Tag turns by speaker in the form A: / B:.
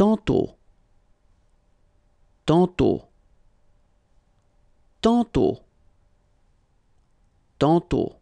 A: tantôt, tantôt, tantôt, tantôt.